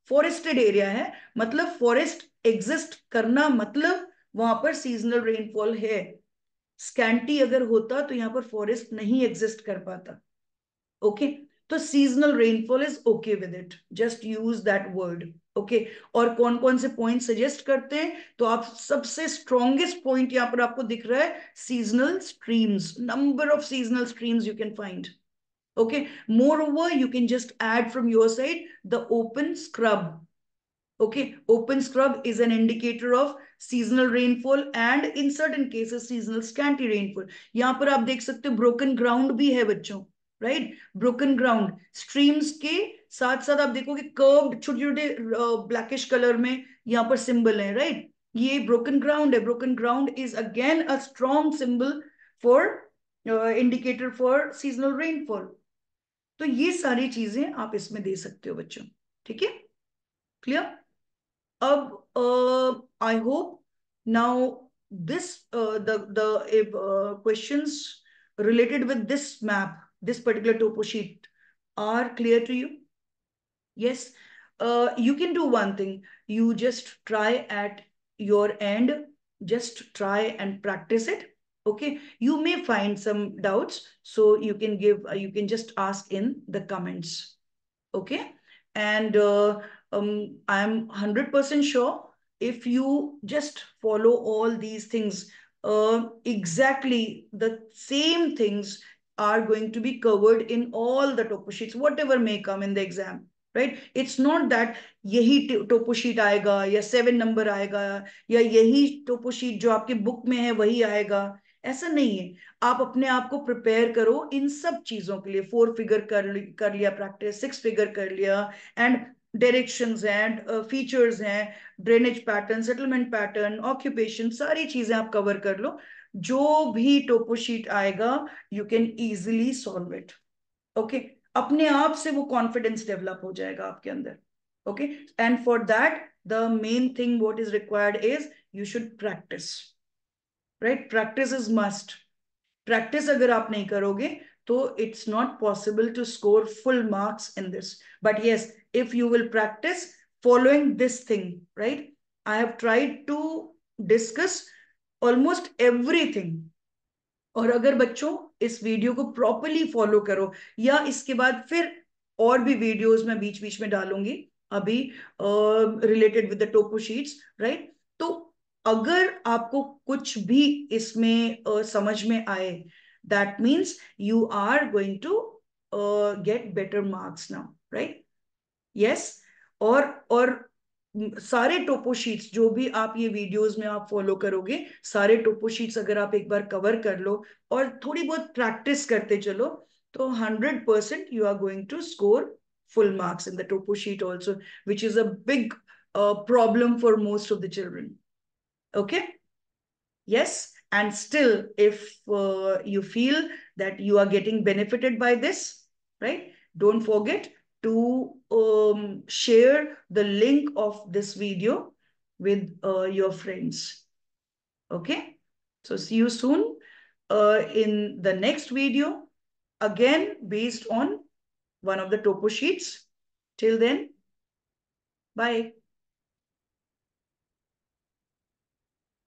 फॉरेस्टेड एरिया है मतलब फॉरेस्ट एग्जिस्ट करना मतलब वहां पर सीजनल रेनफॉल है स्कैंटी अगर होता तो यहाँ पर फॉरेस्ट नहीं एग्जिस्ट कर पाता ओके okay? तो seasonal rainfall is okay with it just use that word okay और कौन कौन से पॉइंट सजेस्ट करते हैं तो आप सबसे स्ट्रॉन्गेस्ट पॉइंट यहाँ पर आपको दिख रहा है seasonal streams number of seasonal streams you can find okay moreover you can just add from your side the open scrub Okay, open scrub is an indicator of seasonal rainfall and in certain cases seasonal scanty rainfall. यहाँ पर आप देख सकते हो broken ground भी है बच्चों राइट ब्रोकन ग्राउंड स्ट्रीम्स के साथ साथ आप देखोगे कर्व्ड छोटे छोटे ब्लैकिश कलर में यहाँ पर सिंबल है राइट right? ये ब्रोकन ग्राउंड है broken ground is again a strong symbol for indicator for seasonal rainfall तो ये सारी चीजें आप इसमें दे सकते हो बच्चों ठीक है क्लियर अब I hope now this uh, the the uh, questions related with this map this particular topo sheet are clear to you yes uh, you can do one thing you just try at your end just try and practice it okay you may find some doubts so you can give you can just ask in the comments okay and uh, um, I'm 100% sure if you just follow all these things, uh, exactly the same things are going to be covered in all the topo sheets, whatever may come in the exam. right? It's not that यही topo sheet आएगा ya seven number आएगा ya यही topo sheet jo aapke book mein hai, wahi आएगा ऐसा नहीं है आप अपने आप को प्रिपेयर करो इन सब चीजों के लिए फोर फिगर कर कर लिया प्रैक्टिस सिक्स फिगर कर लिया एंड डायरेक्शंस हैं फीचर्स हैं drainage pattern settlement pattern occupation सारी चीजें आप कवर कर लो जो भी टोपो शीट आएगा you can easily solve it okay अपने आप से वो कॉन्फिडेंस डेवलप हो जाएगा आपके अंदर okay and for that the main thing what is required is you should practice right practice is must practice अगर आप नहीं करोगे तो it's not possible to score full marks in this but yes if you will practice following this thing right I have tried to discuss almost everything और अगर बच्चों इस वीडियो को प्रॉपरली फॉलो करो या इसके बाद फिर और भी वीडियोज मैं बीच बीच में डालूंगी अभी related with the topo sheets right तो अगर आपको कुछ भी इसमें uh, समझ में आए that means you are going to uh, get better marks now right yes or or mm, सारे टोपो शीट्स जो भी आप ये वीडियोस में आप फॉलो करोगे सारे टोपो शीट्स अगर आप एक बार कवर कर लो और थोड़ी बहुत प्रैक्टिस करते चलो तो hundred percent you are going to score full marks in the topo sheet also which is a big problem for most of the children okay yes And still, if uh, you feel that you are getting benefited by this, right? Don't forget to um, share the link of this video with uh, your friends. Okay. So see you soon uh, in the next video, again based on one of the topo sheets. Till then, bye.